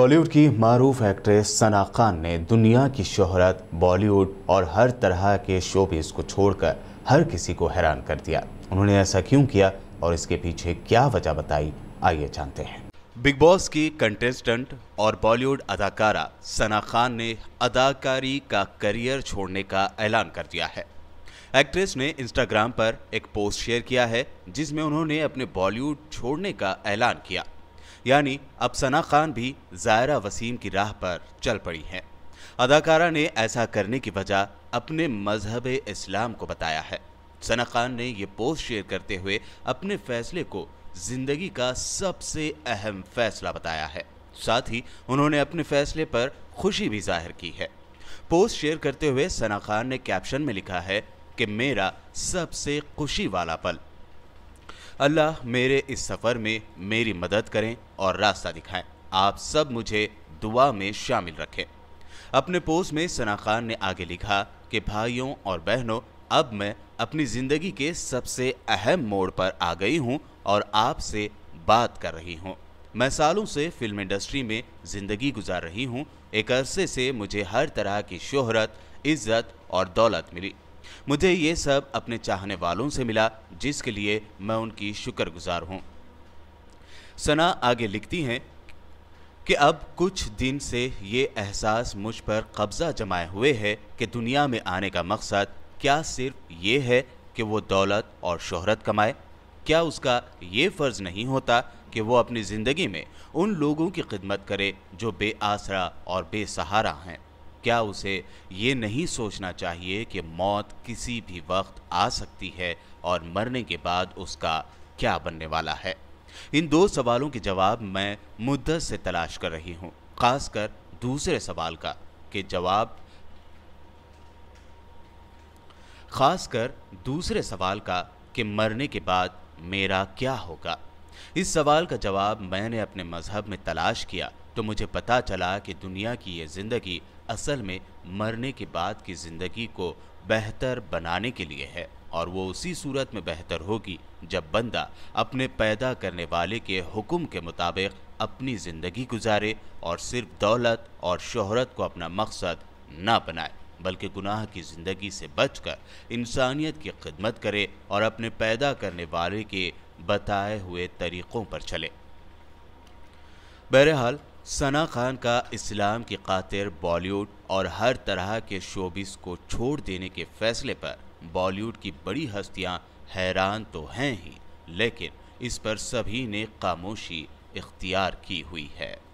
बॉलीवुड की मरूफ एक्ट्रेस सना खान ने दुनिया की शोहरत बॉलीवुड और हर तरह के शोबीज को छोड़कर हर किसी को हैरान कर दिया उन्होंने ऐसा क्यों किया और इसके पीछे क्या वजह बताई आइए जानते हैं बिग बॉस की कंटेस्टेंट और बॉलीवुड अदाकारा सना खान ने अदाकारी का करियर छोड़ने का ऐलान कर दिया है एक्ट्रेस ने इंस्टाग्राम पर एक पोस्ट शेयर किया है जिसमें उन्होंने अपने बॉलीवुड छोड़ने का ऐलान किया यानी अब सना खान भी जायरा वसीम की राह पर चल पड़ी हैं अदाकारा ने ऐसा करने की वजह अपने मजहब इस्लाम को बताया है सना खान ने यह पोस्ट शेयर करते हुए अपने फैसले को जिंदगी का सबसे अहम फैसला बताया है साथ ही उन्होंने अपने फैसले पर खुशी भी जाहिर की है पोस्ट शेयर करते हुए सना खान ने कैप्शन में लिखा है कि मेरा सबसे खुशी वाला पल अल्लाह मेरे इस सफ़र में मेरी मदद करें और रास्ता दिखाएं आप सब मुझे दुआ में शामिल रखें अपने पोस्ट में सना खान ने आगे लिखा कि भाइयों और बहनों अब मैं अपनी ज़िंदगी के सबसे अहम मोड़ पर आ गई हूँ और आपसे बात कर रही हूँ मैं सालों से फिल्म इंडस्ट्री में ज़िंदगी गुजार रही हूँ एक अरसे से मुझे हर तरह की शोहरत इज्जत और दौलत मिली मुझे ये सब अपने चाहने वालों से मिला जिसके लिए मैं उनकी शुक्रगुजार हूँ सना आगे लिखती हैं कि अब कुछ दिन से ये एहसास मुझ पर कब्ज़ा जमाए हुए है कि दुनिया में आने का मकसद क्या सिर्फ ये है कि वो दौलत और शोहरत कमाए क्या उसका ये फ़र्ज़ नहीं होता कि वो अपनी ज़िंदगी में उन लोगों की खिदमत करे जो बेआसरा और बेसहारा हैं क्या उसे ये नहीं सोचना चाहिए कि मौत किसी भी वक्त आ सकती है और मरने के बाद उसका क्या बनने वाला है इन दो सवालों के जवाब मैं मुद्दत से तलाश कर रही हूँ खासकर दूसरे सवाल का कि जवाब खासकर दूसरे सवाल का कि मरने के बाद मेरा क्या होगा इस सवाल का जवाब मैंने अपने मज़हब में तलाश किया तो मुझे पता चला कि दुनिया की ये ज़िंदगी असल में मरने के बाद की ज़िंदगी को बेहतर बनाने के लिए है और वो उसी सूरत में बेहतर होगी जब बंदा अपने पैदा करने वाले के हुक्म के मुताबिक अपनी ज़िंदगी गुजारे और सिर्फ दौलत और शोहरत को अपना मकसद ना बनाए बल्कि गुनाह की ज़िंदगी से बचकर इंसानियत की खिदमत करे और अपने पैदा करने वाले के बताए हुए तरीक़ों पर चले बहरहाल सना खान का इस्लाम की खातिर बॉलीवुड और हर तरह के शोबिस को छोड़ देने के फैसले पर बॉलीवुड की बड़ी हस्तियां हैरान तो हैं ही लेकिन इस पर सभी ने खामोशी इख्तियार की हुई है